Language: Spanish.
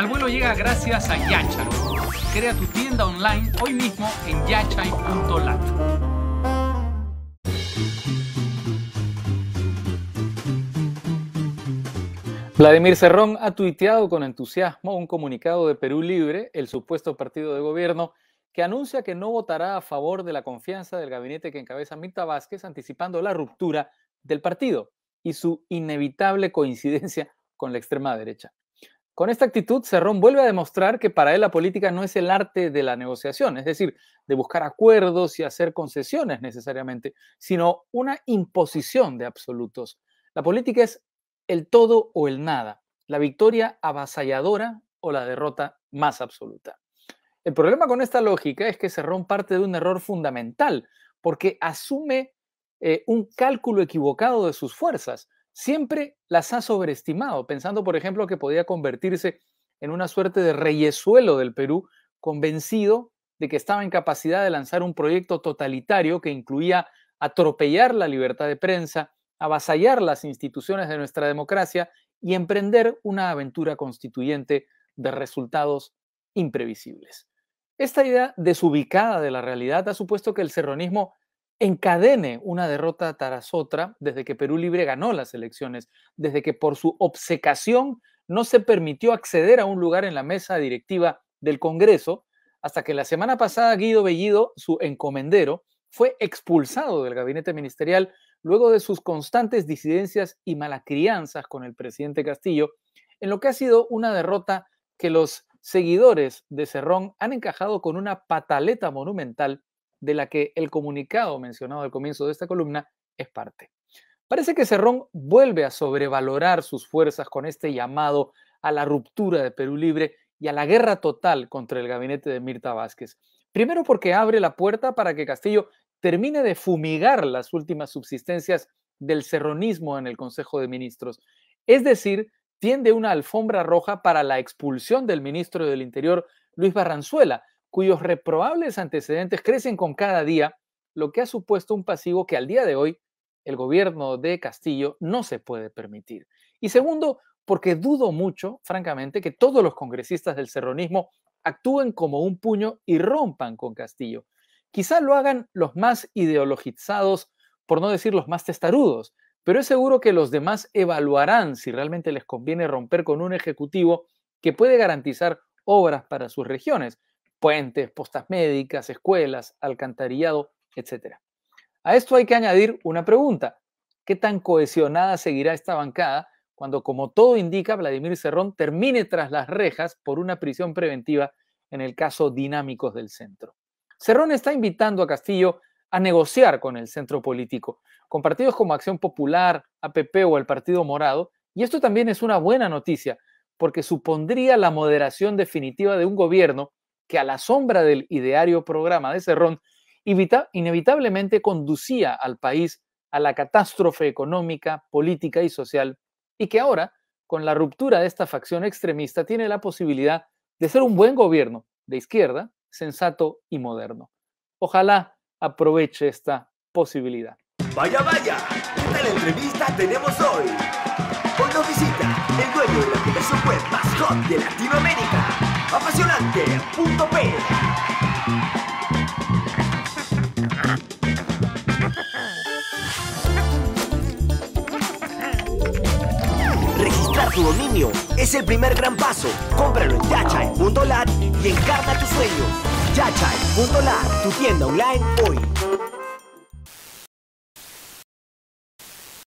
Al vuelo llega gracias a Yacha. Crea tu tienda online hoy mismo en Yachai.lat. Vladimir Cerrón ha tuiteado con entusiasmo un comunicado de Perú Libre, el supuesto partido de gobierno, que anuncia que no votará a favor de la confianza del gabinete que encabeza Mita Vázquez, anticipando la ruptura del partido y su inevitable coincidencia con la extrema derecha. Con esta actitud, Cerrón vuelve a demostrar que para él la política no es el arte de la negociación, es decir, de buscar acuerdos y hacer concesiones necesariamente, sino una imposición de absolutos. La política es el todo o el nada, la victoria avasalladora o la derrota más absoluta. El problema con esta lógica es que Cerrón parte de un error fundamental, porque asume eh, un cálculo equivocado de sus fuerzas siempre las ha sobreestimado, pensando, por ejemplo, que podía convertirse en una suerte de reyesuelo del Perú, convencido de que estaba en capacidad de lanzar un proyecto totalitario que incluía atropellar la libertad de prensa, avasallar las instituciones de nuestra democracia y emprender una aventura constituyente de resultados imprevisibles. Esta idea desubicada de la realidad ha supuesto que el serronismo encadene una derrota tras otra desde que Perú Libre ganó las elecciones, desde que por su obsecación no se permitió acceder a un lugar en la mesa directiva del Congreso, hasta que la semana pasada Guido Bellido, su encomendero, fue expulsado del gabinete ministerial luego de sus constantes disidencias y malacrianzas con el presidente Castillo, en lo que ha sido una derrota que los seguidores de Cerrón han encajado con una pataleta monumental de la que el comunicado mencionado al comienzo de esta columna es parte. Parece que Cerrón vuelve a sobrevalorar sus fuerzas con este llamado a la ruptura de Perú Libre y a la guerra total contra el gabinete de Mirta Vázquez. Primero porque abre la puerta para que Castillo termine de fumigar las últimas subsistencias del serronismo en el Consejo de Ministros. Es decir, tiende una alfombra roja para la expulsión del ministro del Interior, Luis Barranzuela, cuyos reprobables antecedentes crecen con cada día, lo que ha supuesto un pasivo que al día de hoy el gobierno de Castillo no se puede permitir. Y segundo, porque dudo mucho, francamente, que todos los congresistas del serronismo actúen como un puño y rompan con Castillo. Quizá lo hagan los más ideologizados, por no decir los más testarudos, pero es seguro que los demás evaluarán si realmente les conviene romper con un ejecutivo que puede garantizar obras para sus regiones, puentes, postas médicas, escuelas, alcantarillado, etc. A esto hay que añadir una pregunta. ¿Qué tan cohesionada seguirá esta bancada cuando, como todo indica, Vladimir Cerrón termine tras las rejas por una prisión preventiva en el caso Dinámicos del Centro? Cerrón está invitando a Castillo a negociar con el centro político, con partidos como Acción Popular, APP o el Partido Morado, y esto también es una buena noticia, porque supondría la moderación definitiva de un gobierno que a la sombra del ideario programa de Cerrón inevitablemente conducía al país a la catástrofe económica, política y social, y que ahora, con la ruptura de esta facción extremista, tiene la posibilidad de ser un buen gobierno de izquierda, sensato y moderno. Ojalá aproveche esta posibilidad. Vaya, vaya, ¿qué tal entrevista tenemos hoy? Hoy nos visita el dueño de la web más de Latinoamérica apasionante.p. Registrar tu dominio es el primer gran paso. Cómpralo en yachai.lat y encarna tu sueño. yachai.lat, tu tienda online hoy.